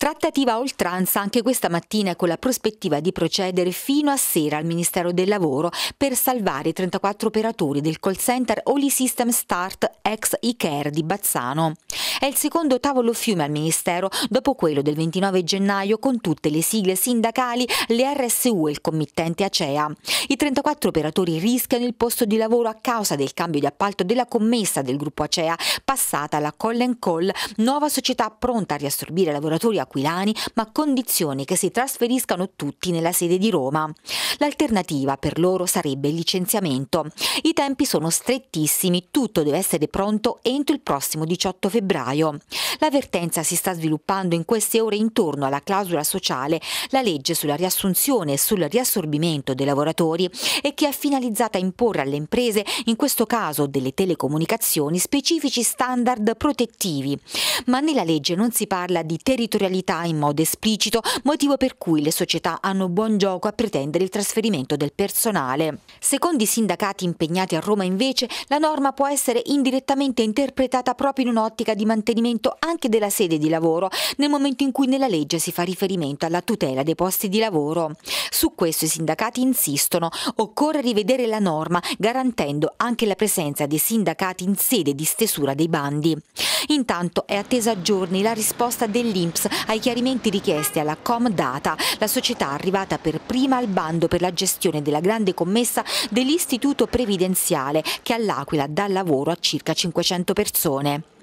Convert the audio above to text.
Trattativa a oltranza anche questa mattina con la prospettiva di procedere fino a sera al Ministero del Lavoro per salvare i 34 operatori del call center Oli System Start ex ICARE di Bazzano. È il secondo tavolo fiume al Ministero dopo quello del 29 gennaio con tutte le sigle sindacali, le RSU e il committente Acea. I 34 operatori rischiano il posto di lavoro a causa del cambio di appalto della commessa del gruppo Acea passata alla Call Call, nuova società pronta a riassorbire lavoratori a aquilani, ma a condizione che si trasferiscano tutti nella sede di Roma. L'alternativa per loro sarebbe il licenziamento. I tempi sono strettissimi, tutto deve essere pronto entro il prossimo 18 febbraio. L'avvertenza si sta sviluppando in queste ore intorno alla clausola sociale, la legge sulla riassunzione e sul riassorbimento dei lavoratori e che è finalizzata a imporre alle imprese, in questo caso delle telecomunicazioni, specifici standard protettivi. Ma nella legge non si parla di territorialità fiscalità in modo esplicito, motivo per cui le società hanno buon gioco a pretendere il trasferimento del personale. Secondo i sindacati impegnati a Roma invece, la norma può essere indirettamente interpretata proprio in un'ottica di mantenimento anche della sede di lavoro, nel momento in cui nella legge si fa riferimento alla tutela dei posti di lavoro. Su questo i sindacati insistono, occorre rivedere la norma garantendo anche la presenza dei sindacati in sede di stesura dei bandi. Intanto è attesa a giorni la risposta dell'Inps ai chiarimenti richiesti alla Comdata, la società arrivata per prima al bando per la gestione della grande commessa dell'istituto previdenziale che all'Aquila dà lavoro a circa 500 persone.